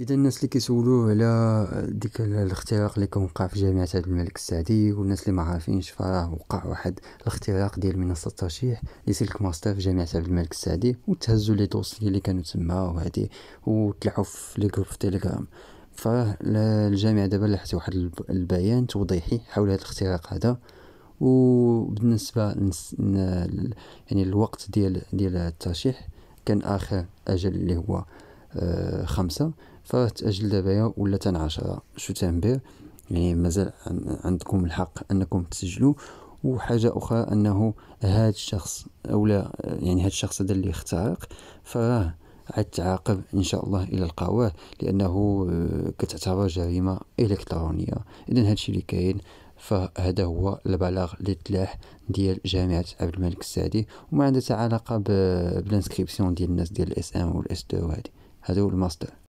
اذا الناس اللي كيسولوه على ديك الاختراق اللي كان وقع في جامعه عبد الملك السعدي والناس اللي ما عارفينش فراه وقع واحد الاختراق ديال منصه الترشيح اللي سلك ماستر في جامعه عبد الملك السعدي وتهزوا لي دوسي اللي كانوا تما وهادي وطلعوا في لي جروب في تيليجرام فراه الجامعه دابا لحت واحد البيان توضيحي حول هذا الاختراق هذا وبالنسبه يعني الوقت ديال ديال الترشيح كان اخر اجل اللي هو آه، خمسة فتأجل دابا ولا تن عشرة شو تنبير يعني مازال عندكم الحق انكم تسجلوا وحاجة أخرى أنه هاد الشخص أولا يعني هاد الشخص هذا اللي اخترق فراه عاد تعاقب إن شاء الله إلى القواه لأنه آه، كتعتبر جريمة إلكترونية إذا هاد الشيء اللي كاين فهذا هو البلاغ للتلاح ديال جامعة عبد الملك السعدي وما عندها علاقة بالانسكريبسيون ديال الناس ديال الاس ام والاس دو هادي هادو هو المصدر